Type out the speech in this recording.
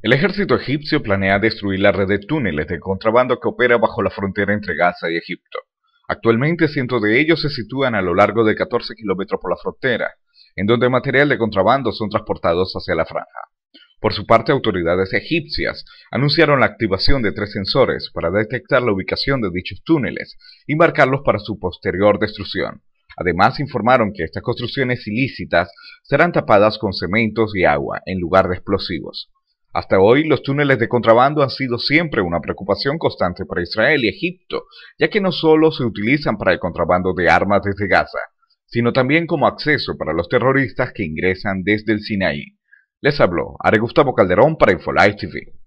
El ejército egipcio planea destruir la red de túneles de contrabando que opera bajo la frontera entre Gaza y Egipto. Actualmente cientos de ellos se sitúan a lo largo de 14 kilómetros por la frontera, en donde material de contrabando son transportados hacia la franja. Por su parte, autoridades egipcias anunciaron la activación de tres sensores para detectar la ubicación de dichos túneles y marcarlos para su posterior destrucción. Además, informaron que estas construcciones ilícitas serán tapadas con cementos y agua en lugar de explosivos. Hasta hoy, los túneles de contrabando han sido siempre una preocupación constante para Israel y Egipto, ya que no solo se utilizan para el contrabando de armas desde Gaza, sino también como acceso para los terroristas que ingresan desde el Sinaí. Les habló Are Gustavo Calderón para Infolive TV.